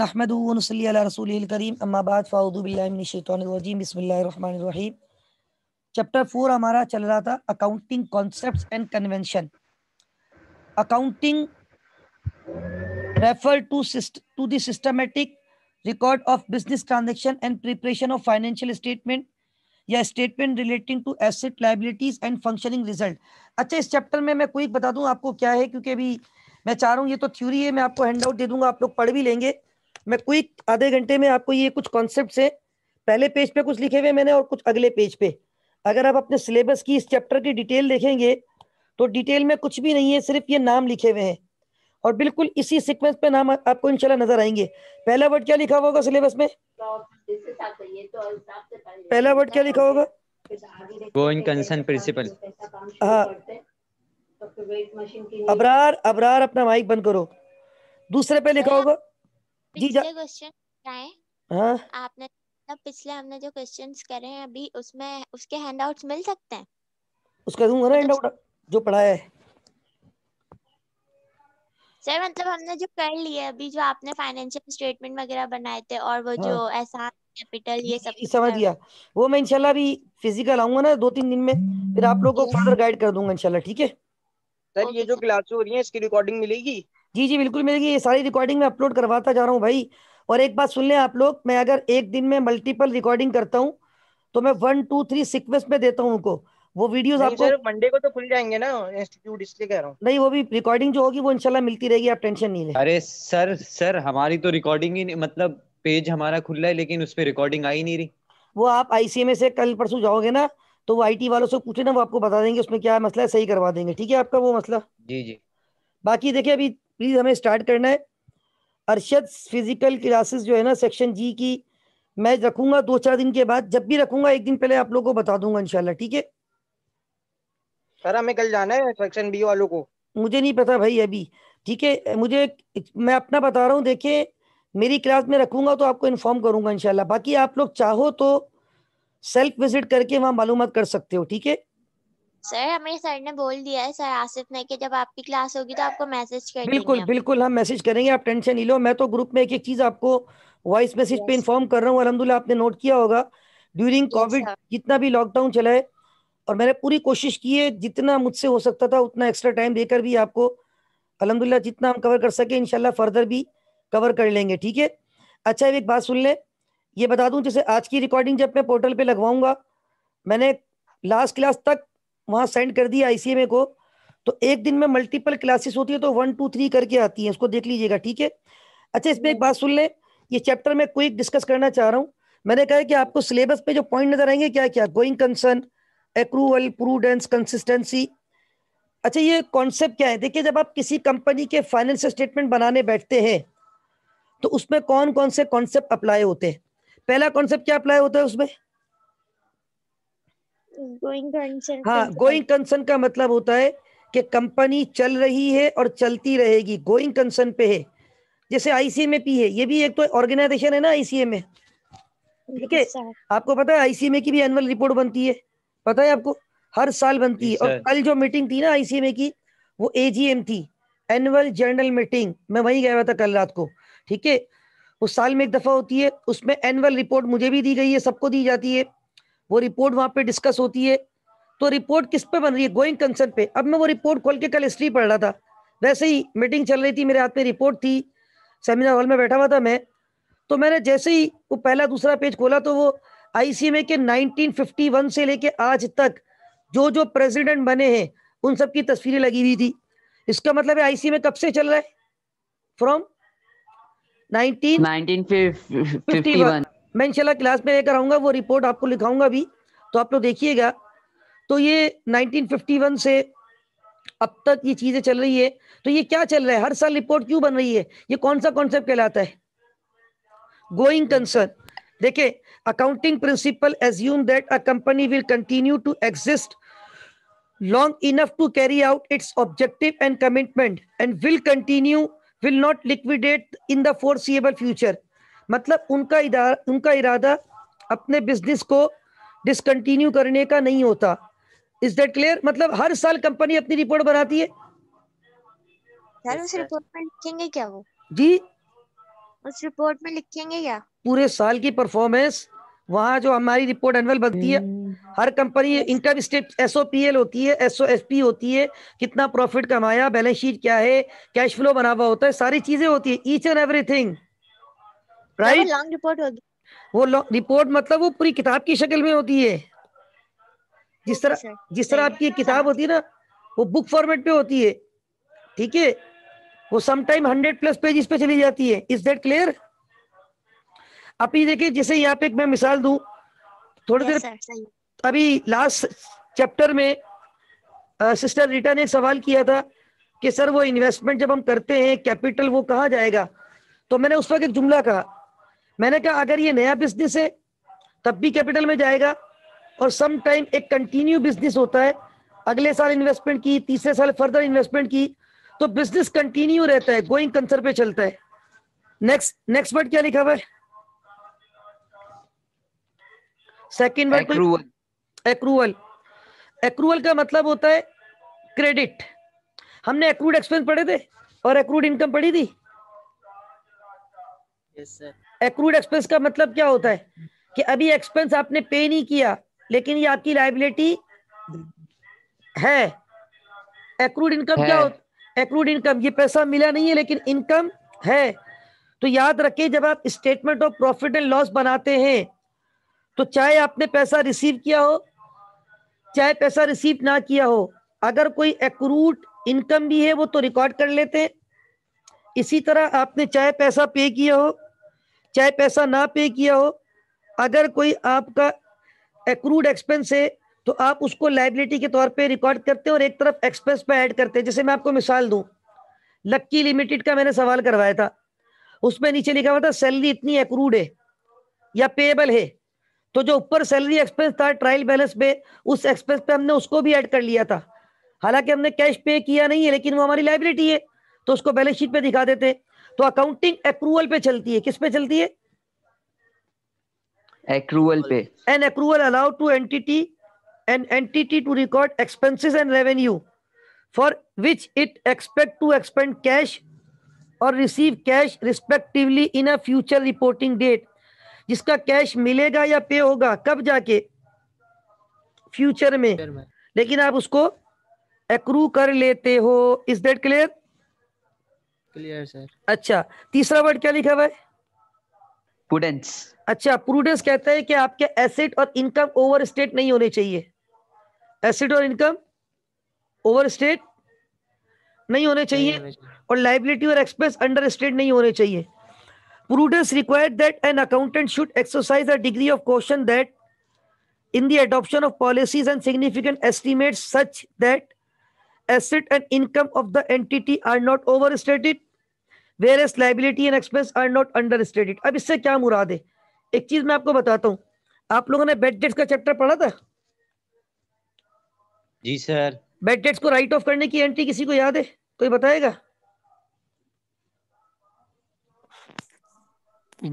नहमदूनसली रसूल करीम अम्माबाद chapter four हमारा चल रहा था accounting concepts and convention accounting refer to to the systematic record of business transaction and preparation of financial statement या statement relating to asset liabilities and functioning result अच्छा इस chapter में मैं क्विक बता दूं आपको क्या है क्योंकि अभी मैं चाह रहा हूँ ये तो थ्योरी है मैं आपको हैंड आउट दे दूंगा आप लोग पढ़ भी लेंगे मैं क्विक आधे घंटे में आपको ये कुछ कॉन्सेप्ट है पहले पेज पे कुछ लिखे हुए मैंने और कुछ अगले पेज पे अगर आप अपने सिलेबस की इस चैप्टर की डिटेल देखेंगे तो डिटेल में कुछ भी नहीं है सिर्फ ये नाम लिखे हुए हैं और बिल्कुल इसी सीक्वेंस पे नाम आपको इंशाल्लाह नजर आएंगे पहला वर्ड क्या लिखा होगा सिलेबस में पहला वर्ड क्या लिखा होगा गोइंग कंसर्न प्रिंसिपल हाँ अबरार अबरार अपना माइक बंद करो दूसरे पे लिखा होगा पिछले क्वेश्चन आए हाँ? आपने मतलब पिछले हमने जो क्वेश्चंस करे हैं अभी उसमें उसके हैंडआउट्स मिल सकते हैं उसका दूंगा ना हैंडआउट मतलब जो पढ़ाया है सर मतलब हमने जो कर लिए अभी जो आपने फाइनेंशियल स्टेटमेंट वगैरह बनाए थे और वो हाँ। जो ऐसा कैपिटल ये सब समझ गया वो मैं इंशाल्लाह अभी फिजिकल आऊंगा ना दो तीन दिन में फिर आप लोगों को फर्दर गाइड कर दूंगा इंशाल्लाह ठीक है सर ये जो क्लास हो रही है इसकी रिकॉर्डिंग मिलेगी जी जी बिल्कुल मिलेगी ये सारी रिकॉर्डिंग मैं अपलोड करवाता जा रहा हूँ भाई और एक बात सुन लें आप लोग मैं अगर एक दिन में मल्टीपल रिकॉर्डिंग करता हूँ तो मैं वन टू थ्री सिक्वेंस में देता हूँ उनको वो वीडियोस आपको मंडे को तो खुल जाएंगे ना इंस्टीट्यूट इसलिए कह रहा हूँ नहीं वो भी रिकॉर्डिंग जो होगी वो इनशाला मिलती रहेगी आप टेंशन नहीं ले अरे सर सर हमारी तो रिकॉर्डिंग ही मतलब पेज हमारा खुला है लेकिन उस पर रिकॉर्डिंग आई नहीं रही वो आप आईसीएमए से कल परसों जाओगे ना तो वो आई वालों से पूछे ना वो आपको बता देंगे उसमें क्या मसला है सही करवा देंगे ठीक है आपका वो मसला जी जी बाकी देखिए अभी प्लीज़ हमें स्टार्ट करना है अरशद फिज़िकल क्लासेस जो है ना सेक्शन जी की मैं रखूंगा दो चार दिन के बाद जब भी रखूंगा एक दिन पहले आप लोग को बता दूंगा इनशाला ठीक है सर हमें कल जाना है सेक्शन बी वालों को मुझे नहीं पता भाई अभी ठीक है मुझे मैं अपना बता रहा हूँ देखिए मेरी क्लास में रखूंगा तो आपको इन्फॉर्म करूंगा इनशाला बाकी आप लोग चाहो तो सेल्फ विजिट करके वहाँ मालूम कर सकते हो ठीक है सर हमें सर ने बोल दिया है सर आसिफ ने कि जब आपकी क्लास होगी तो आपको मैसेज कर बिल्कुल बिल्कुल हम मैसेज करेंगे आप टेंशन नहीं लो मैं तो ग्रुप में एक एक चीज आपको वॉइस मैसेज पे इन्फॉर्म कर रहा हूँ अलहमदुल्ला आपने नोट किया होगा ड्यूरिंग कोविड जितना भी लॉकडाउन चला है और मैंने पूरी कोशिश की है जितना मुझसे हो सकता था उतना एक्स्ट्रा टाइम देकर भी आपको अलहमदिल्ला जितना हम कवर कर सके इनशाला फर्दर भी कवर कर लेंगे ठीक है अच्छा एक बात सुन ले ये बता दूं जैसे आज की रिकॉर्डिंग जब मैं पोर्टल पे लगवाऊंगा मैंने लास्ट क्लास तक वहां सेंड कर दिया आईसीएमए को तो एक दिन में मल्टीपल क्लासेस होती है तो वन टू थ्री करके आती है उसको देख लीजिएगा ठीक है अच्छा इसमें एक हम्म। बात सुन ले ये चैप्टर में क्विक डिस्कस करना चाह रहा हूँ मैंने कहा कि आपको सिलेबस पे जो पॉइंट नजर आएंगे क्या क्या going concern accrual prudence consistency अच्छा ये कॉन्सेप्ट क्या है देखिए जब आप किसी कंपनी के फाइनेंशियल स्टेटमेंट बनाने बैठते हैं तो उसमें कौन कौन से कॉन्सेप्ट अप्लाई होते हैं पहला कॉन्सेप्ट क्या अप्लाई होता है उसमें गोइंग कंसर्न हाँ गोइंग कंसर्न का मतलब होता है कि कंपनी चल रही है और चलती रहेगी गोइंग कंसर्न पे है जैसे आईसीए में पी है ये भी एक तो ऑर्गेनाइजेशन है ना आईसीए में ठीक है आपको पता है आईसीए की भी एनुअल रिपोर्ट बनती है पता है आपको हर साल बनती है और कल जो मीटिंग थी ना आईसीए की वो एजीएम थी एनुअल जनरल मीटिंग मैं वही गया था कल रात को ठीक है उस साल में एक दफा होती है उसमें एनुअल रिपोर्ट मुझे भी दी गई है सबको दी जाती है वो रिपोर्ट वहां पे डिस्कस होती है तो रिपोर्ट किस पे बन रही है गोइंग कंसर्न पे अब मैं वो रिपोर्ट खोल के कल हिस्ट्री पढ़ रहा था वैसे ही मीटिंग चल रही थी मेरे हाथ में रिपोर्ट थी सेमिनार हॉल में बैठा हुआ था मैं तो मैंने जैसे ही वो पहला दूसरा पेज खोला तो वो आईसीएमए के 1951 से लेके आज तक जो जो प्रेसिडेंट बने हैं उन सब की तस्वीरें लगी हुई थी इसका मतलब है आईसीएमए कब से चल रहा है फ्रॉम 19 1951 मैं इंशाल्लाह क्लास में लेकर आऊँगा वो रिपोर्ट आपको लिखाऊंगा भी तो आप लोग देखिएगा तो ये 1951 से अब तक ये चीज़ें चल रही है तो ये क्या चल रहा है हर साल रिपोर्ट क्यों बन रही है ये कौन सा कॉन्सेप्ट कहलाता है गोइंग कंसर्न देखे accounting principle assume that a company will continue to exist long enough to carry out its objective and commitment and will continue will not liquidate in the foreseeable future मतलब उनका इदारा उनका इरादा अपने business को discontinue करने का नहीं होता इज दैट क्लियर मतलब हर साल कंपनी अपनी रिपोर्ट बनाती है उस रिपोर्ट में लिखेंगे क्या वो जी उस रिपोर्ट में लिखेंगे क्या पूरे साल की परफॉर्मेंस वहाँ जो हमारी रिपोर्ट एनुअल बनती है हम्म। हर कंपनी इनकम स्टेट एस होती है एस होती है कितना प्रॉफिट कमाया बैलेंस शीट क्या है कैश फ्लो बना हुआ होता है सारी चीजें होती है each and everything right long report होगी वो रिपोर्ट मतलब वो पूरी किताब की शक्ल में होती है जिस तरह अच्छा, जिस तरह आपकी किताब होती है ना वो बुक फॉर्मेट पे होती है ठीक है वो समटाइम हंड्रेड प्लस पेज पे चली जाती है इज दैट क्लियर आप ही देखिए जैसे यहाँ पे मैं मिसाल दू थोड़ी देर अभी लास्ट चैप्टर में आ, सिस्टर रिटा ने सवाल किया था कि सर वो इन्वेस्टमेंट जब हम करते हैं कैपिटल वो कहाँ जाएगा तो मैंने उस वक्त एक जुमला कहा मैंने कहा अगर ये नया बिजनेस है तब भी कैपिटल में जाएगा और सम टाइम एक कंटिन्यू बिजनेस होता है अगले साल इन्वेस्टमेंट की तीसरे साल फर्दर इन्वेस्टमेंट की तो बिजनेस कंटिन्यू रहता है गोइंग कंसर पे चलता है नेक्स्ट नेक्स्ट वर्ड क्या लिखा हुआ है second word accrual accrual accrual का मतलब होता है क्रेडिट हमने एक्रूड एक्सपेंस पढ़े थे और एक्रूड इनकम पढ़ी थी yes, sir. एक्रूड एक्सपेंस का मतलब क्या होता है कि अभी एक्सपेंस आपने पे नहीं किया लेकिन ये आपकी लाइबिलिटी है एक्रूड इनकम क्या होता एक्रूड इनकम ये पैसा मिला नहीं है लेकिन इनकम है तो याद रखिए जब आप statement of profit and loss बनाते हैं तो चाहे आपने पैसा रिसीव किया हो चाहे पैसा रिसीव ना किया हो अगर कोई एक्रूड इनकम भी है वो तो रिकॉर्ड कर लेते हैं इसी तरह आपने चाहे पैसा पे किया हो चाहे पैसा ना पे किया हो अगर कोई आपका एक्रूड एक्सपेंस है तो आप उसको लाइबिलिटी के तौर पे रिकॉर्ड करते हैं और एक तरफ एक्सपेंस पे ऐड करते हैं जैसे मैं आपको मिसाल दूं लक्की लिमिटेड का मैंने सवाल करवाया था उसमें नीचे लिखा हुआ था सैलरी इतनी एक्रूड है या पेएबल है तो जो ऊपर सैलरी एक्सपेंस था ट्रायल बैलेंस पे उस एक्सपेंस पे हमने उसको भी ऐड कर लिया था हालांकि हमने कैश पे किया नहीं है लेकिन वो हमारी लाइबिलिटी है तो उसको बैलेंस शीट पे दिखा देते तो अकाउंटिंग अप्रूवल पे चलती है किस पे चलती है accrual पे an accrual allowed to entity an entity to record expenses and revenue for which it expect to expend cash और receive cash respectively in a future reporting date जिसका कैश मिलेगा या पे होगा कब जाके फ्यूचर में लेकिन आप उसको एक्रू कर लेते हो इज दैट क्लियर अच्छा तीसरा वर्ड क्या लिखा हुआ प्रूडेंस अच्छा प्रूडेंस कहता है कि आपके एसेट और इनकम ओवर स्टेट नहीं होने चाहिए एसेट और इनकम ओवर स्टेट नहीं होने चाहिए और लाइबिलिटी और एक्सपेंस अंडर स्टेट नहीं होने चाहिए prudence required that an accountant should exercise a degree of question that in the adoption of policies and significant estimate such that asset and income of the entity are not overstated whereas liability and expense are not understated अब इससे क्या मुराद है एक चीज मैं आपको बताता हूँ आप लोगों ने बेड डेट्स का चैप्टर पढ़ा था जी सर बेड डेट्स को राइट ऑफ करने की एंट्री किसी को याद है कोई बताएगा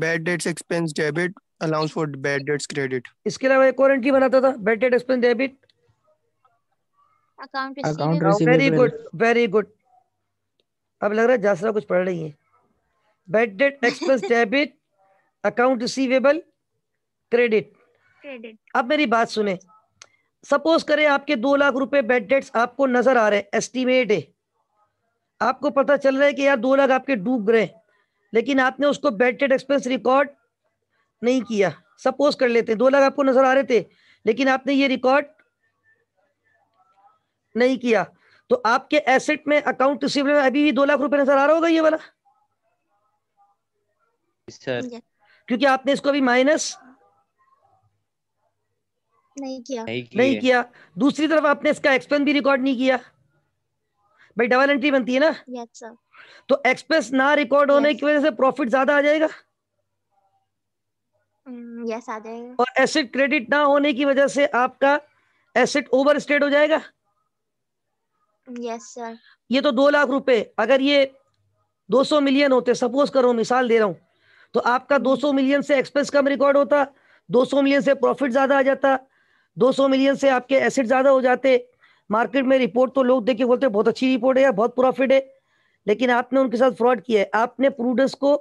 bad debts expense debit allowance for bad debts credit इसके अलावा एक और एंट्री बनाता था bad debt expense debit account account very good very good अब लग रहा है जासरा कुछ पढ़ रही है bad debt expense debit account receivable credit credit अब मेरी बात सुने सपोज करें आपके दो लाख रुपए बेड डेट्स आपको नजर आ रहे हैं एस्टिमेट है आपको पता चल रहा है कि यार दो लाख आपके डूब गए लेकिन आपने उसको बेड डेट एक्सपेंस रिकॉर्ड नहीं किया सपोज कर लेते हैं दो लाख आपको नजर आ रहे थे लेकिन आपने ये रिकॉर्ड नहीं किया तो आपके एसेट में अकाउंट रिसीवेबल में अभी भी दो लाख रुपए नजर आ रहा होगा ये वाला सर क्योंकि आपने इसको अभी माइनस नहीं किया नहीं किया दूसरी तरफ आपने इसका एक्सपेंस भी रिकॉर्ड नहीं किया भाई डबल एंट्री बनती है ना तो एक्सपेंस ना रिकॉर्ड होने की वजह से प्रॉफिट ज्यादा आ जाएगा यस mm, आ जाएगा और एसेट क्रेडिट ना होने की वजह से आपका एसेट ओवर स्टेट हो जाएगा यस ये तो दो लाख रुपए अगर ये दो सौ मिलियन होते सपोज करो मिसाल दे रहा हूँ तो आपका दो सौ मिलियन से एक्सपेंस कम रिकॉर्ड होता दो सौ मिलियन से प्रॉफिट ज्यादा आ जाता दो सौ मिलियन से आपके एसेट ज्यादा हो जाते मार्केट में रिपोर्ट तो लोग देखे बोलते बहुत अच्छी रिपोर्ट है या बहुत प्रॉफिट है लेकिन आपने उनके साथ फ्रॉड किया है आपने प्रूडेंस को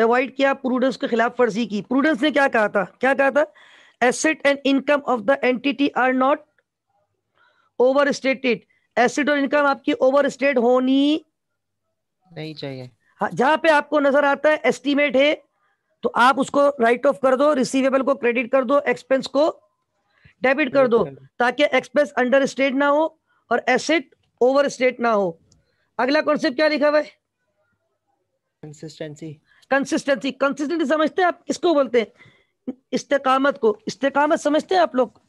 अवॉइड किया प्रूडेंस के खिलाफ फर्जी की प्रूडेंस ने क्या कहा था क्या कहा था asset and income of the entity are not over stated asset और इनकम आपकी ओवर स्टेट होनी नहीं चाहिए हाँ, जहां पे आपको नजर आता है एस्टीमेट है तो आप उसको राइट ऑफ कर दो रिसीवेबल को क्रेडिट कर दो एक्सपेंस को डेबिट कर दो ताकि एक्सपेंस अंडर स्टेट ना हो और एसेट ओवर स्टेट ना हो अगला कॉन्सेप्ट क्या लिखा हुआ कंसिस्टेंसी कंसिस्टेंसी कंसिस्टेंसी समझते हैं आप किसको बोलते हैं इस्तेकामत को इस्तेकामत समझते हैं आप लोग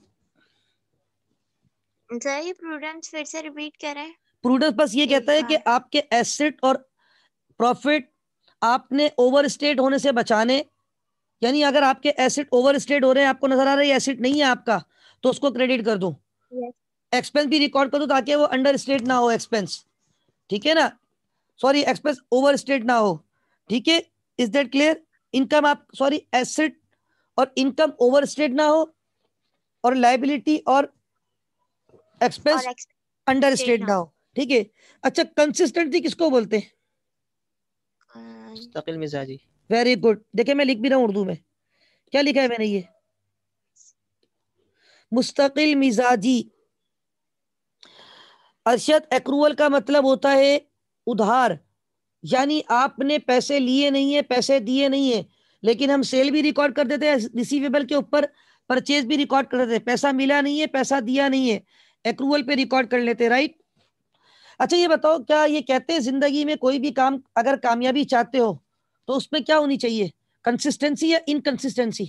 सही प्रूडेंस फिर से रिपीट करें प्रूडेंस बस ये कहता है कि हाँ। आपके एसेट और प्रॉफिट आपने ओवर स्टेट होने से बचाने यानी अगर आपके एसेट ओवर स्टेट हो रहे हैं आपको नजर आ रहा है एसेट नहीं है आपका तो उसको क्रेडिट कर दो एक्सपेंस yes. भी रिकॉर्ड कर दो ताकि वो अंडर स्टेट ना हो एक्सपेंस ठीक है ना सॉरी एक्सपेंस ओवर स्टेट ना हो ठीक है इज दैट क्लियर इनकम आप सॉरी एसेट और इनकम ओवर स्टेट ना हो और लाइबिलिटी और एक्सपेंस अंडर स्टेट नाउ ठीक है अच्छा कंसिस्टेंटली किसको बोलते हैं मिजाजी वेरी गुड देखिए मैं लिख भी रहा हूँ उर्दू में क्या लिखा है मैंने ये मुस्तकिल मिजाजी अरशद एक्रूवल का मतलब होता है उधार यानी आपने पैसे लिए नहीं है पैसे दिए नहीं है लेकिन हम सेल भी रिकॉर्ड कर देते हैं रिसीवेबल के ऊपर परचेज भी रिकॉर्ड कर देते हैं पैसा मिला नहीं है पैसा दिया नहीं है एक्रूवल पे रिकॉर्ड कर लेते राइट अच्छा ये बताओ क्या ये कहते हैं जिंदगी में कोई भी काम अगर कामयाबी चाहते हो तो उसमें क्या होनी चाहिए कंसिस्टेंसी या इनकंसिस्टेंसी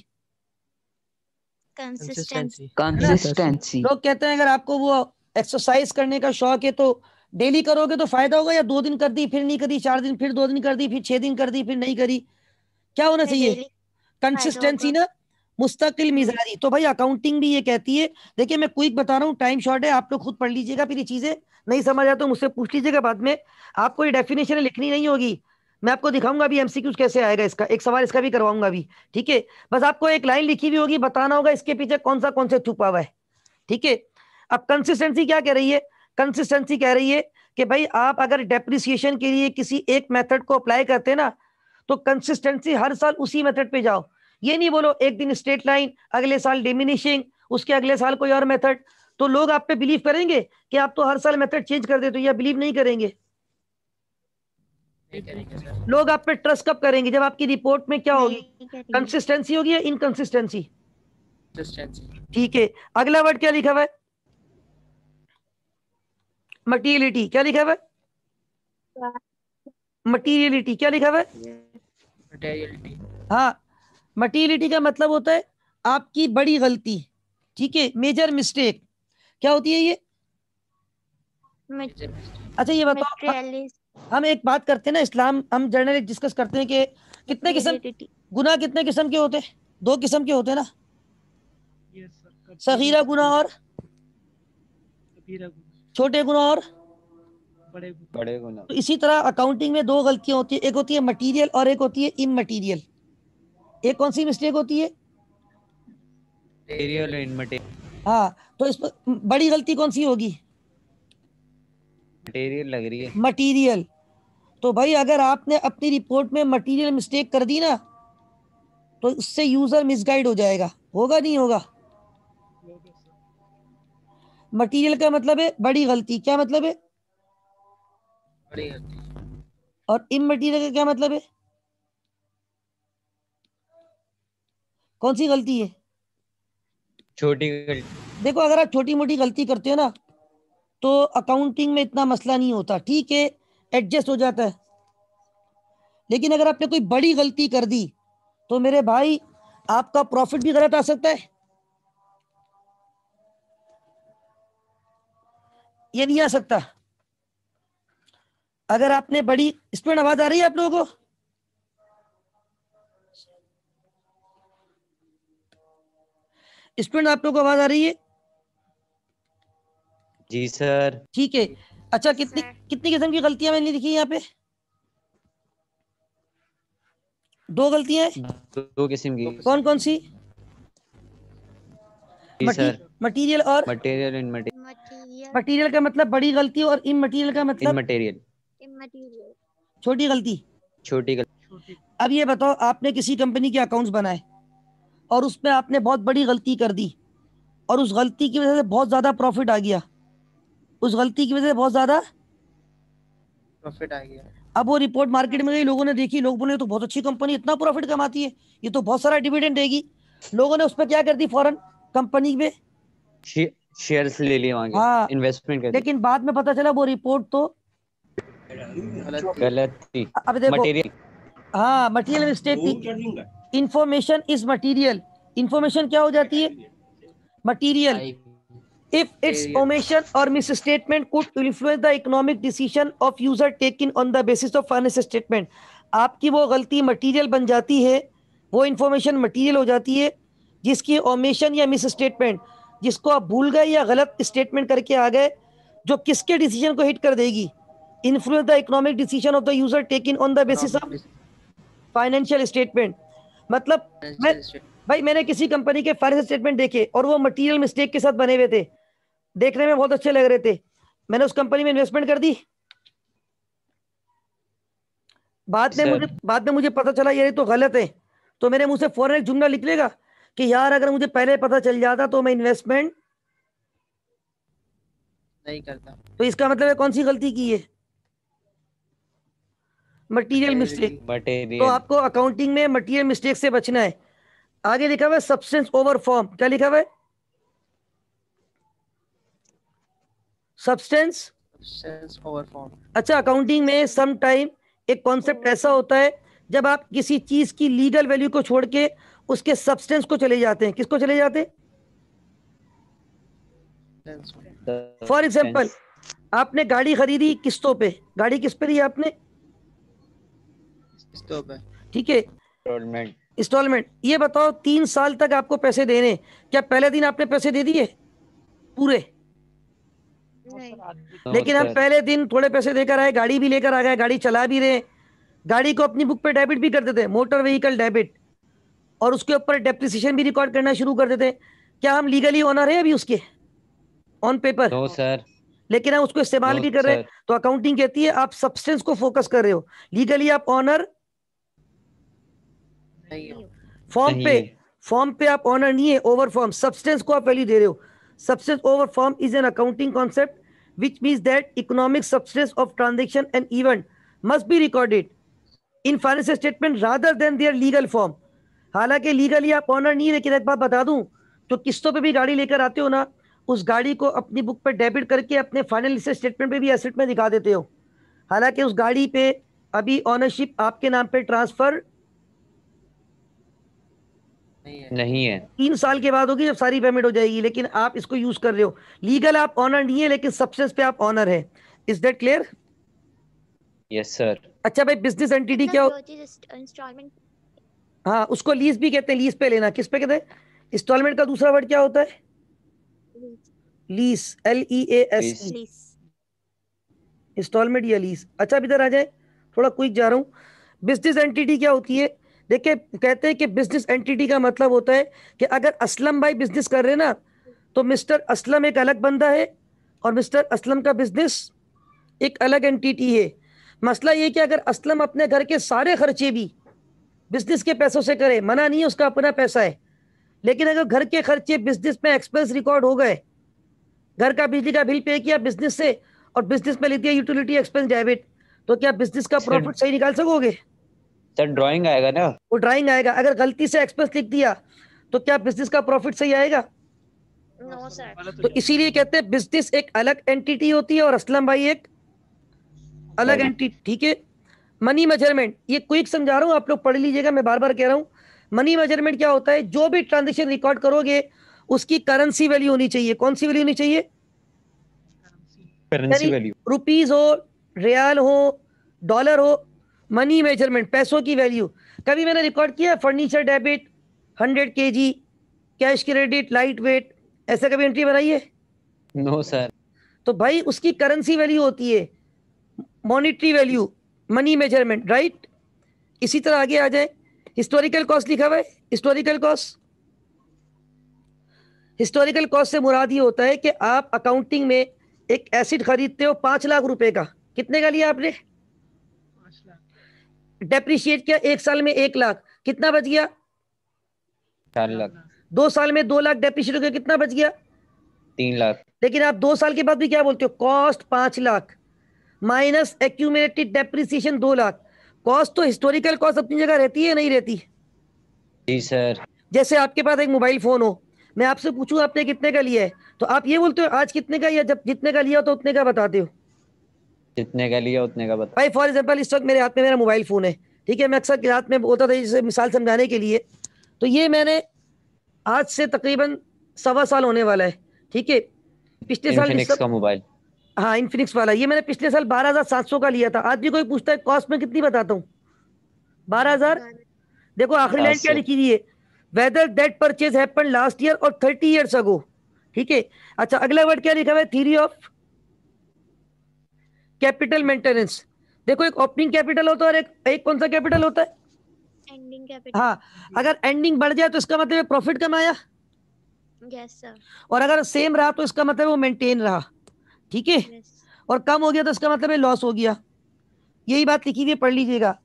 कंसिस्टेंसी लोग कहते हैं अगर आपको वो एक्सरसाइज करने का शौक है तो डेली करोगे तो फायदा होगा या दो दिन कर दी फिर नहीं करी चार दिन फिर दो दिन कर दी फिर छह दिन कर दी फिर नहीं करी क्या होना चाहिए कंसिस्टेंसी ना मुस्तकिल मिजाजी तो भाई अकाउंटिंग भी ये कहती है देखिए मैं क्विक बता रहा हूँ टाइम शॉर्ट है आप लोग खुद पढ़ लीजिएगा फिर ये चीज़ें नहीं समझ आया तो मुझसे पूछ लीजिएगा बाद में आपको ये डेफिनेशन लिखनी नहीं होगी मैं आपको दिखाऊंगा अभी एमसीक्यू कैसे आएगा इसका एक सवाल इसका भी करवाऊंगा अभी ठीक है बस आपको एक लाइन लिखी हुई होगी बताना होगा इसके पीछे कौन सा सा छुपा हुआ है ठीक है अब कंसिस्टेंसी क्या कह रही है कंसिस्टेंसी कह रही है कि भाई आप अगर डेप्रिसिएशन के लिए किसी एक मेथड को अप्लाई करते ना तो कंसिस्टेंसी हर साल उसी मेथड पे जाओ ये नहीं बोलो एक दिन स्ट्रेट लाइन अगले साल डिमिनिशिंग उसके अगले साल कोई और मेथड तो लोग आप पे बिलीव करेंगे कि आप तो हर साल मेथड चेंज कर देते हो या बिलीव नहीं करेंगे लोग आप पे ट्रस्ट कब करेंगे जब आपकी रिपोर्ट में क्या होगी कंसिस्टेंसी होगी या इनकंसिस्टेंसी ठीक है अगला वर्ड क्या लिखा हुआ है मटीरियलिटी क्या लिखा हुआ है मटीरियलिटी क्या लिखा हुआ है हाँ मटीरियलिटी का मतलब होता है आपकी बड़ी गलती ठीक है मेजर मिस्टेक क्या होती है ये अच्छा ये बताओ हम एक बात करते हैं ना इस्लाम हम जनरली डिस्कस करते हैं कि कितने किस्म गुना कितने किस्म के होते हैं दो किस्म के होते हैं ना सगीरा गुना और छोटे गुना और बड़े गुना तो इसी तरह अकाउंटिंग में दो गलतियां होती है एक होती है मटेरियल और एक होती है मटीरियल एक कौन सी मिस्टेक होती है मटेरियल हाँ तो इस बड़ी गलती कौन सी होगी मटेरियल लग रही है मटेरियल तो भाई अगर आपने अपनी रिपोर्ट में मटेरियल मिस्टेक कर दी ना तो उससे यूजर मिसगाइड हो जाएगा होगा नहीं होगा मटेरियल का मतलब है बड़ी गलती क्या मतलब है बड़ी गलती और इमटेरियल का क्या मतलब है कौन सी गलती है छोटी गलती देखो अगर आप छोटी मोटी गलती करते हो ना तो अकाउंटिंग में इतना मसला नहीं होता ठीक है एडजस्ट हो जाता है लेकिन अगर आपने कोई बड़ी गलती कर दी तो मेरे भाई आपका प्रॉफिट भी गलत आ सकता है ये नहीं आ सकता अगर आपने बड़ी स्टूडेंट आवाज आ रही है आप लोगों को स्टूडेंट आप लोग को आवाज आ रही है जी सर ठीक है अच्छा कितनी कितनी किस्म की गलतियां मैंने लिखी यहाँ पे दो गलतियां दो किस्म की कौन कौन सी मटेरियल और मटेरियल इन मटेरियल मटेरियल का मतलब बड़ी गलती और इन मटेरियल का मतलब मटेरियल छोटी गलती छोटी गलती अब ये बताओ आपने किसी कंपनी के अकाउंट्स बनाए और उसमें आपने बहुत बड़ी गलती कर दी और उस गलती की वजह से बहुत ज़्यादा प्रॉफिट आ गया उस गलती की वजह से बहुत ज़्यादा प्रॉफिट आ गया अब वो रिपोर्ट मार्केट में गई लोगों ने देखी लोग बोले तो बहुत अच्छी कंपनी इतना प्रॉफिट कमाती है ये तो बहुत सारा डिविडेंड देगी लोगों ने उस पर क्या कर दी फॉरन कंपनी में शेयर्स ले लिए इन्वेस्टमेंट हाँ। कर लेकिन बाद में पता चला वो रिपोर्ट तो गलत थी अब देखो मटेरियल हाँ मटेरियल मिस्टेक थी इंफॉर्मेशन इज मटीरियल इंफॉर्मेशन क्या हो जाती है material if its omission or misstatement could influence the economic decision of user taken on the basis of financial statement आपकी वो गलती मटीरियल बन जाती है वो इन्फॉर्मेशन मटीरियल हो जाती है जिसकी ओमेशन या मिस स्टेटमेंट जिसको आप भूल गए या गलत स्टेटमेंट करके आ गए जो किसके डिसीजन को हिट कर देगी influence the economic decision of the user taking on the basis of financial statement मतलब मैं भाई मैंने किसी कंपनी के फाइनेंशियल स्टेटमेंट देखे और वो मटेरियल मिस्टेक के साथ बने हुए थे देखने में बहुत अच्छे लग रहे थे मैंने उस कंपनी में इन्वेस्टमेंट कर दी बाद में मुझे बाद में मुझे पता चला ये तो गलत है तो मेरे मुंह से फौरन एक जुमला लिख लेगा कि यार अगर मुझे पहले पता चल जाता तो मैं इन्वेस्टमेंट नहीं करता तो इसका मतलब है कौन सी गलती की है मटेरियल मिस्टेक तो आपको अकाउंटिंग में मटेरियल मिस्टेक से बचना है आगे लिखा हुआ सब्सटेंस ओवर फॉर्म क्या लिखा हुआ सब्सटेंस ओवर फॉर्म अच्छा अकाउंटिंग में सम टाइम एक कॉन्सेप्ट ऐसा होता है जब आप किसी चीज की लीगल वैल्यू को छोड़ के उसके सब्सटेंस को चले जाते हैं किसको चले जाते फॉर एग्जाम्पल आपने गाड़ी खरीदी किस्तों पे गाड़ी किस पे ली आपने ठीक है इंस्टॉलमेंट ये बताओ तीन साल तक आपको पैसे देने क्या पहले दिन आपने पैसे दे दिए पूरे लेकिन हम पहले दिन थोड़े पैसे देकर आए गाड़ी भी लेकर आ गए गाड़ी चला भी रहे गाड़ी को अपनी बुक पे डेबिट भी कर देते मोटर व्हीकल डेबिट और उसके ऊपर डेप्रिसिएशन भी रिकॉर्ड करना शुरू कर देते क्या हम लीगली ऑनर है अभी उसके ऑन पेपर नो सर लेकिन हम उसको इस्तेमाल भी कर रहे हैं तो अकाउंटिंग कहती है आप सब्सटेंस को फोकस कर रहे हो लीगली आप ऑनर फॉर्म पे फॉर्म पे आप ऑनर नहीं है ओवर फॉर्म सब्सटेंस को आप वैल्यू दे रहे हो substance over form is an accounting concept which means that economic substance of transaction and event must be recorded in financial statement rather than their legal form हालांकि legally आप owner नहीं लेकिन एक बात बता दूं तो किस्तों पे भी गाड़ी लेकर आते हो ना उस गाड़ी को अपनी बुक पर डेबिट करके अपने फाइनल स्टेटमेंट पे भी एसेट में दिखा देते हो हालांकि उस गाड़ी पे अभी ऑनरशिप आपके नाम पे ट्रांसफ़र नहीं है तीन साल के बाद होगी जब सारी पेमेंट हो जाएगी लेकिन आप इसको यूज कर रहे हो लीगल आप ऑनर नहीं है लेकिन सब्सेस पे आप ऑनर है is that clear yes sir अच्छा भाई बिजनेस एंटिटी क्या इंस्टॉलमेंट हाँ उसको लीज भी कहते हैं लीज पे लेना किस पे कहते हैं इंस्टॉलमेंट का दूसरा वर्ड क्या होता है lease L E A S installment या लीज अच्छा इधर आ जाए थोड़ा क्विक जा रहा हूँ बिजनेस एंटिटी क्या होती है देखिए कहते हैं कि बिजनेस एंटिटी का मतलब होता है कि अगर असलम भाई बिजनेस कर रहे हैं ना तो मिस्टर असलम एक अलग बंदा है और मिस्टर असलम का बिजनेस एक अलग एंटिटी है मसला ये कि अगर असलम अपने घर के सारे खर्चे भी बिजनेस के पैसों से करे मना नहीं है उसका अपना पैसा है लेकिन अगर घर के खर्चे बिजनेस में एक्सपेंस रिकॉर्ड हो गए घर का बिजली का बिल पे किया बिजनेस से और बिजनेस में लिख दिया यूटिलिटी एक्सपेंस डेबिट तो क्या बिजनेस का प्रॉफिट अच्छा। सही निकाल सकोगे सर तो ड्राइंग आएगा ना वो ड्राइंग आएगा अगर गलती से एक्सप्रेस लिख दिया तो क्या बिजनेस का प्रॉफिट सही आएगा नो सर तो इसीलिए कहते हैं बिजनेस एक अलग एंटिटी होती है और असलम भाई एक अलग एंटिटी ठीक है मनी मेजरमेंट ये क्विक समझा रहा हूँ आप लोग पढ़ लीजिएगा मैं बार बार कह रहा हूँ मनी मेजरमेंट क्या होता है जो भी ट्रांजेक्शन रिकॉर्ड करोगे उसकी करेंसी वैल्यू होनी चाहिए कौन सी वैल्यू होनी चाहिए रुपीज हो रियाल हो डॉलर हो मनी मेजरमेंट पैसों की वैल्यू कभी मैंने रिकॉर्ड किया फर्नीचर डेबिट हंड्रेड के जी कैश क्रेडिट लाइट वेट ऐसा कभी एंट्री है नो सर तो भाई उसकी करेंसी वैल्यू होती है monetary value money measurement right इसी तरह आगे आ जाए हिस्टोरिकल कॉस्ट लिखा हुआ है हिस्टोरिकल कॉस्ट हिस्टोरिकल कॉस्ट से मुराद ये होता है कि आप अकाउंटिंग में एक एसिड खरीदते हो पाँच लाख रुपए का कितने का लिया आपने डेप्रिशिएट किया एक साल में एक लाख कितना बच गया चार लाख दो साल में दो लाख डेप्रिशिएट हो गया कितना बच गया तीन लाख लेकिन आप दो साल के बाद भी क्या बोलते हो कॉस्ट पांच लाख माइनस एक्यूमेटेड डेप्रिसिएशन दो लाख कॉस्ट तो हिस्टोरिकल कॉस्ट अपनी जगह रहती है नहीं रहती जी सर जैसे आपके पास एक मोबाइल फोन हो मैं आपसे पूछूं आपने कितने का लिया है तो आप ये बोलते हो आज कितने का या जब जितने का लिया तो उतने का बताते हो जितने का लिया उतने का बता भाई फॉर एग्जाम्पल इस वक्त मेरे हाथ में मेरा मोबाइल फ़ोन है ठीक है मैं अक्सर रात में बोलता था जैसे मिसाल समझाने के लिए तो ये मैंने आज से तकरीबन सवा साल होने वाला है ठीक है पिछले साल का मोबाइल हाँ इनफिनिक्स वाला ये मैंने पिछले साल बारह हजार सात सौ का लिया था आज भी कोई पूछता है कॉस्ट में कितनी बताता हूँ बारह हजार देखो आखिरी लाइन क्या लिखी हुई है whether that purchase happen last year और थर्टी ईयर्स अगो ठीक है अच्छा अगला वर्ड क्या लिखा हुआ है थीरी ऑफ कैपिटल मेंटेनेंस देखो एक ओपनिंग कैपिटल होता है और एक एक कौन सा कैपिटल होता है एंडिंग कैपिटल हाँ अगर एंडिंग बढ़ जाए तो इसका मतलब प्रॉफिट कमाया यस yes, और अगर सेम रहा तो इसका मतलब वो मेंटेन रहा ठीक है yes. और कम हो गया तो इसका मतलब लॉस हो गया यही बात लिखी हुई पढ़ लीजिएगा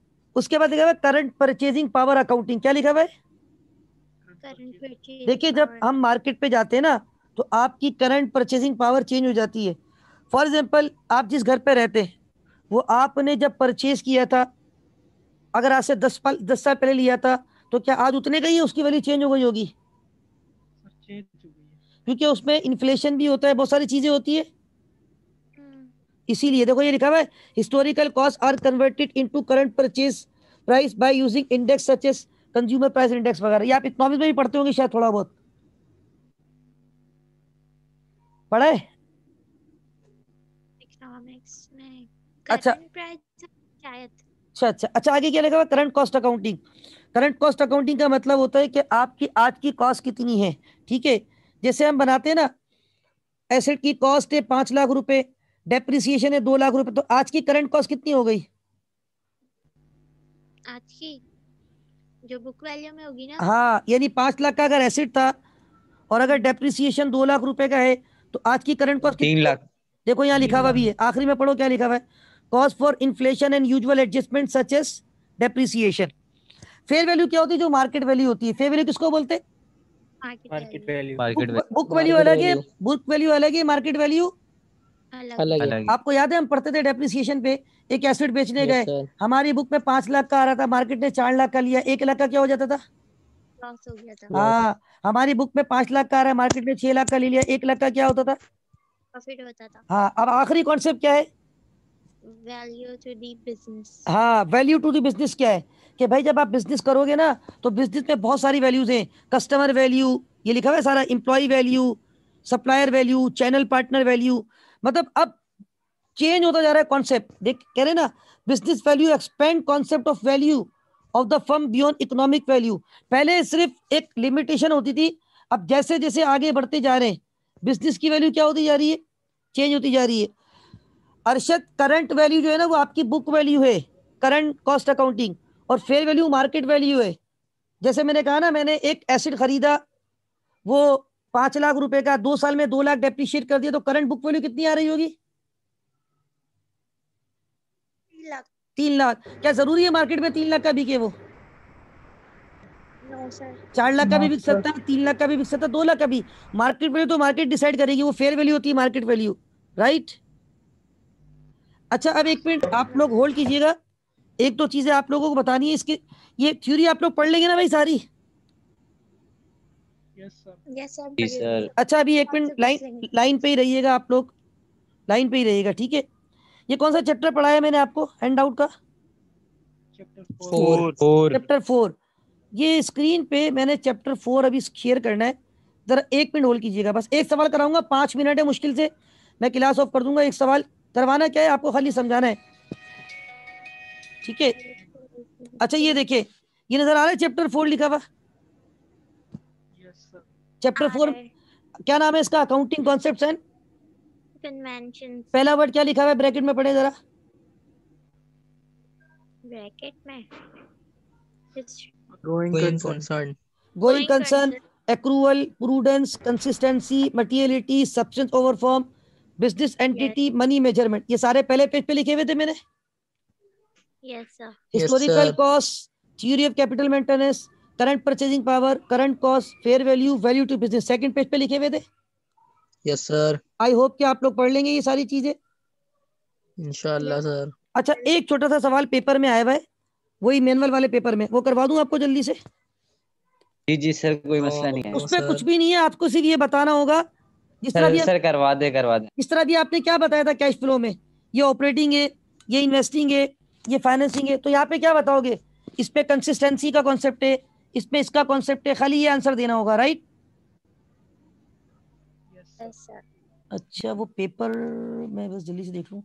उसके बाद लिखा हुआ करंट परचेजिंग पावर अकाउंटिंग क्या लिखा हुआ है देखिए जब हम मार्केट पे जाते हैं ना तो आपकी करंट परचेजिंग पावर चेंज हो जाती है फॉर एग्जाम्पल आप जिस घर पर रहते हैं वो आपने जब परचेज किया था अगर आज से दस साल दस साल पहले लिया था तो क्या आज उतने का ही उसकी वैल्यू चेंज हो गई होगी क्योंकि उसमें इन्फ्लेशन भी होता है बहुत सारी चीजें होती है हम्म। इसीलिए देखो ये लिखा हुआ है historical cost are converted into current purchase price by using index such as consumer price index वगैरह ये आप इकोनॉमिक्स में भी पढ़ते होंगे शायद थोड़ा बहुत पढ़ा है अच्छा।, अच्छा अच्छा अच्छा आगे क्या लिखा हुआ current cost accounting current cost accounting का मतलब होता है कि आपकी आज की कॉस्ट कितनी है ठीक है जैसे हम बनाते हैं ना एसेट की कॉस्ट है पांच लाख रुपए डेप्रिसिएशन है दो लाख रुपए तो आज की करंट कॉस्ट कितनी हो गई आज की जो बुक वैल्यू में होगी ना हाँ यानी पांच लाख का अगर एसेट था और अगर डेप्रिसिएशन दो लाख रुपए का है तो आज की करंट कॉस्ट तीन लाख देखो यहाँ लिखा हुआ भी है आखिरी में पढ़ो क्या लिखा हुआ है cause for inflation and usual adjustment such as depreciation fair value क्या होती है जो मार्केट वैल्यू होती है फेयर वैल्यू किसको बोलते मार्केट वैल्यू बुक वैल्यू अलग है बुक वैल्यू अलग है मार्केट वैल्यू आपको याद है हम पढ़ते थे डेप्रिसिएशन पे एक एसिड बेचने गए हमारी बुक में पांच लाख का आ रहा था मार्केट ने चार लाख का लिया एक लाख का क्या हो जाता था हाँ हमारी बुक में पांच लाख का आ रहा है मार्केट ने छह लाख का ले लिया एक लाख का क्या होता था हाँ अब आखिरी कॉन्सेप्ट क्या है वैल्यू टू दी बिजनेस क्या है कि भाई जब आप बिजनेस करोगे ना तो बिजनेस में बहुत सारी वैल्यूज हैं कस्टमर वैल्यू ये लिखा हुआ है सारा employ value supplier value channel partner value मतलब अब चेंज होता जा रहा है कॉन्सेप्ट देख कह रहे ना business value expand concept of value of the firm beyond economic value पहले सिर्फ एक लिमिटेशन होती थी अब जैसे जैसे आगे बढ़ते जा रहे हैं बिजनेस की वैल्यू क्या होती जा रही है चेंज होती जा रही है अरशद करंट वैल्यू जो है ना वो आपकी बुक वैल्यू है करंट कॉस्ट अकाउंटिंग और फेयर वैल्यू मार्केट वैल्यू है जैसे मैंने कहा ना मैंने एक एसिड खरीदा वो पांच लाख रुपए का दो साल में दो लाख डेप्रिशिएट कर दिया तो करंट बुक वैल्यू कितनी आ रही होगी तीन लाख क्या जरूरी है मार्केट में तीन लाख का बिके वो चार लाख का भी बिक सकता है तीन लाख का भी बिक सकता है दो लाख का भी मार्केट वैल्यू तो मार्केट डिसाइड करेगी वो फेयर वैल्यू होती है मार्केट वैल्यू राइट अच्छा अब एक मिनट आप लोग होल्ड कीजिएगा एक दो चीजें आप लोगों को बतानी है इसके ये थ्योरी आप लोग पढ़ लेंगे ना भाई सारी यस सर अच्छा अभी एक मिनट लाइन लाइन पे ही रहिएगा आप लोग लाइन पे ही रहिएगा ठीक है ये कौन सा चैप्टर पढ़ाया मैंने आपको हैंड आउट का चैप्टर फोर ये स्क्रीन पे मैंने चैप्टर फोर अभी शेयर करना है जरा एक मिनट होल्ड कीजिएगा बस एक सवाल कराऊंगा पांच मिनट है मुश्किल से मैं क्लास ऑफ कर दूंगा एक सवाल करवाना क्या है आपको खाली समझाना है ठीक है अच्छा ये देखिए ये नजर आ रहा है चैप्टर फोर लिखा हुआ चैप्टर फोर क्या नाम है इसका अकाउंटिंग कॉन्सेप्ट पहला वर्ड क्या लिखा हुआ है ब्रैकेट में पढ़े जरा ब्रैकेट में going concern going concern accrual prudence consistency materiality substance over form business entity money measurement ये सारे पहले पेज पे लिखे हुए थे मैंने historical cost theory of capital maintenance current purchasing power current cost fair value value to business second page पे लिखे हुए थे यस सर आई होप कि आप लोग पढ़ लेंगे ये सारी चीजें इंशाल्लाह सर अच्छा एक छोटा सा सवाल पेपर में आया हुआ है वही मैनुअल वाले पेपर में वो करवा दूं आपको जल्दी से जी जी सर कोई मसला तो नहीं है उसमें कुछ भी नहीं है आपको सिर्फ ये बताना होगा जिस तरह भी सर करवा दे करवा दे तरह भी आपने क्या बताया था कैश फ्लो में ये ऑपरेटिंग है ये इन्वेस्टिंग है ये फाइनेंसिंग है तो यहाँ पे क्या बताओगे इस पे कंसिस्टेंसी का कॉन्सेप्ट है इसमें इसका कॉन्सेप्ट है खाली ये आंसर देना होगा राइट yes, अच्छा वो पेपर मैं बस जल्दी से देख लू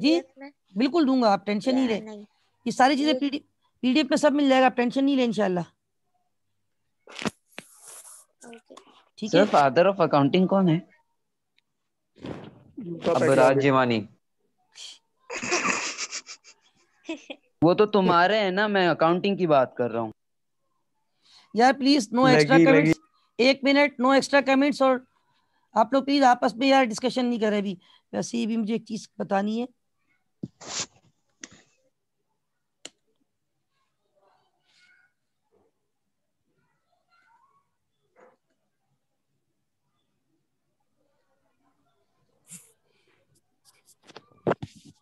जी में बिल्कुल दूंगा आप टेंशन नहीं ले ये सारी चीजें पीडीएफ में सब मिल जाएगा आप टेंशन नहीं लें इनशाला ठीक सर फादर ऑफ अकाउंटिंग कौन है तो अब राजवानी वो तो तुम्हारे है ना मैं अकाउंटिंग की बात कर रहा हूँ यार प्लीज नो एक्स्ट्रा कमेंट्स एक मिनट नो एक्स्ट्रा कमेंट्स और आप लोग प्लीज आपस में यार डिस्कशन नहीं करें अभी वैसे ये भी मुझे एक चीज बतानी है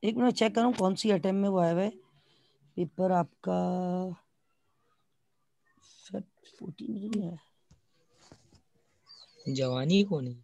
एक मिनट चेक करूँ कौन सी अटैम्प में वो आया हुआ है पेपर आपका तो जवानी फोर्टीन है जवानी को नहीं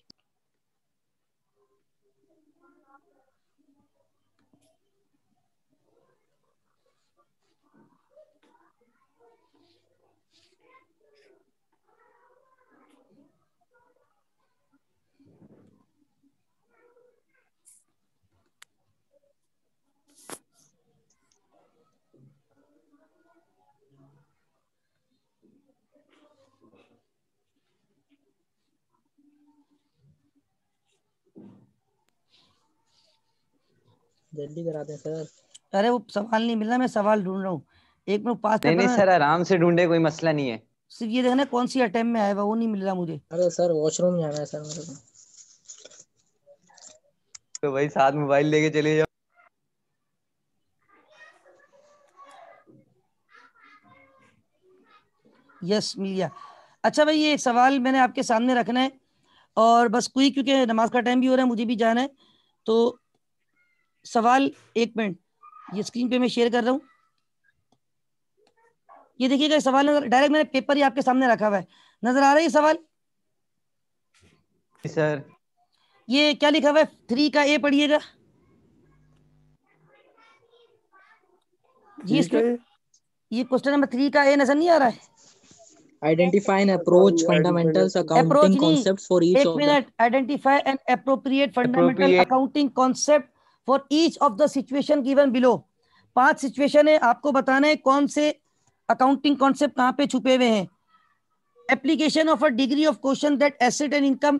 जल्दी करा दें सर अरे वो सवाल नहीं मिल रहा मैं सवाल ढूंढ रहा हूँ एक मिनट पास नहीं नहीं सर आराम से ढूंढे कोई मसला नहीं है सिर्फ ये देखना कौन सी अटेम्प में आया हुआ वो नहीं मिल रहा मुझे अरे सर वॉशरूम जाना है सर मेरे को तो भाई साथ मोबाइल लेके चले जाओ यस मिल गया अच्छा भाई ये एक सवाल मैंने आपके सामने रखना है और बस कोई क्योंकि नमाज का टाइम भी हो रहा है मुझे भी जाना है तो सवाल एक मिनट ये स्क्रीन पे मैं शेयर कर रहा हूँ ये देखिएगा सवाल डायरेक्ट मैंने पेपर ही आपके सामने रखा हुआ है नजर आ रहा है ये सवाल सर ये क्या लिखा हुआ है थ्री का ए पढ़िएगा जी ये क्वेश्चन नंबर थ्री का ए नजर नहीं आ रहा है identify an approach fundamentals accounting approach concepts for each of एक minute identify an appropriate fundamental accounting concept for each of the situation given below पांच सिचुएशन है आपको बताना है कौन से अकाउंटिंग कॉन्सेप्ट कहाँ पे छुपे हुए हैं application of a degree of question that asset and income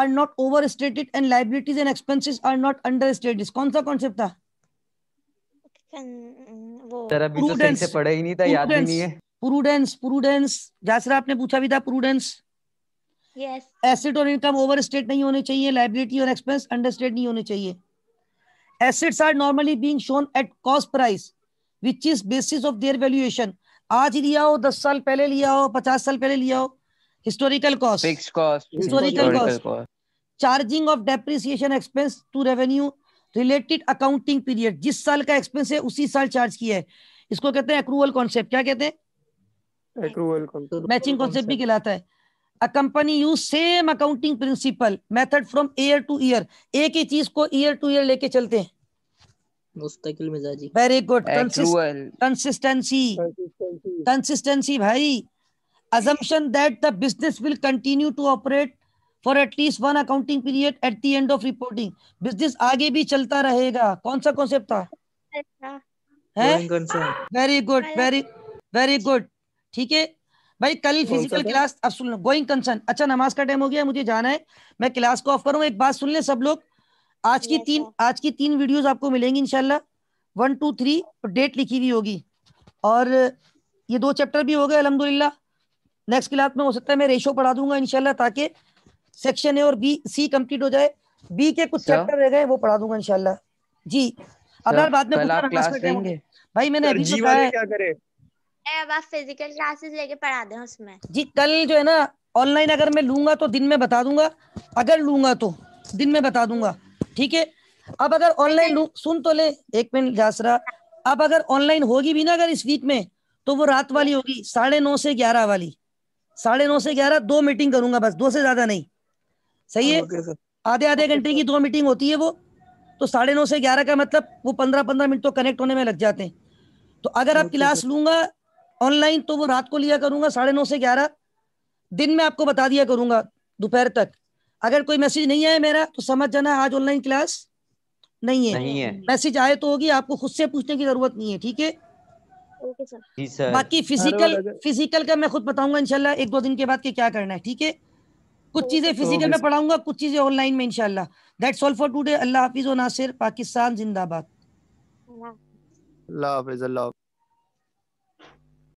are not over stated and liabilities and expenses are not under stated कौन सा कॉन्सेप्ट था प्रूडेंस तो पढ़ा ही नहीं था याद नहीं है प्रूडेंस प्रूडेंस जासरा आपने पूछा भी था प्रूडेंस एसेट और इनकम ओवर स्टेट नहीं होने चाहिए लाइबिलिटी और एक्सपेंस अंडर स्टेट नहीं होने चाहिए assets are normally being shown at cost price which is basis of their valuation आज लिया हो दस साल पहले लिया हो पचास साल पहले लिया हो historical cost fix cost historical cost charging of depreciation expense to revenue related accounting period जिस साल का एक्सपेंस है उसी साल चार्ज किया है इसको कहते हैं अक्रूवल कॉन्सेप्ट क्या कहते हैं मैचिंग कॉन्सेप्ट भी कहलाता है company use same accounting principle method from year to year एक ही चीज को ईयर टू ईयर लेके चलते हैं मुस्तकिल मिजाजी वेरी गुड कंसिस्टेंसी कंसिस्टेंसी भाई assumption that the business will continue to operate for at least one accounting period at at end of reporting business आगे भी चलता रहेगा कौन सा कॉन्सेप्ट था very good very very good ठीक है भाई कल फिजिकल क्लास अब सुन लो गोइंग कंसर्न अच्छा नमाज का टाइम हो गया मुझे जाना है मैं क्लास को ऑफ करूँ एक बात सुन ले सब लोग आज की तीन आज की तीन वीडियोस आपको मिलेंगी इनशाला वन टू थ्री डेट लिखी हुई होगी और ये दो चैप्टर भी हो गए अलहमदुल्ला नेक्स्ट क्लास में हो सकता है मैं रेशो पढ़ा दूंगा इनशाला ताकि सेक्शन ए और बी सी कंप्लीट हो जाए बी के कुछ चैप्टर रह गए वो पढ़ा दूंगा इनशाला जी अगर बाद में भाई मैंने अभी तो कहा अब आप फिजिकल क्लासेस लेके पढ़ा दें उसमें जी कल जो है ना ऑनलाइन अगर मैं लूंगा तो दिन में बता दूंगा अगर लूंगा तो दिन में बता दूंगा ठीक है अब अगर ऑनलाइन सुन तो ले एक मिनट जासरा अब अगर ऑनलाइन होगी भी ना अगर इस वीक में तो वो रात वाली होगी साढ़े नौ से ग्यारह वाली साढ़े नौ से ग्यारह दो मीटिंग करूंगा बस दो से ज्यादा नहीं सही है आधे आधे घंटे की दो मीटिंग होती है वो तो साढ़े नौ से ग्यारह का मतलब वो पंद्रह पंद्रह मिनट तो कनेक्ट होने में लग जाते हैं तो अगर आप क्लास लूंगा ऑनलाइन तो वो रात को लिया करूंगा साढ़े नौ से ग्यारह दिन में आपको बता दिया करूंगा दोपहर तक अगर कोई मैसेज नहीं आया मेरा तो समझ जाना आज ऑनलाइन क्लास नहीं है, नहीं है। मैसेज आए तो होगी आपको खुद से पूछने की जरूरत नहीं है ठीक है सर बाकी फिजिकल फिजिकल का मैं खुद बताऊंगा इनशाला एक दो दिन के बाद के क्या करना है ठीक है कुछ चीजें फिजिकल में पढ़ाऊंगा कुछ चीजें ऑनलाइन में इनशाला दैट्स ऑल फॉर टुडे अल्लाह हाफिज और नासिर पाकिस्तान जिंदाबाद अल्लाह हाफिज अल्लाह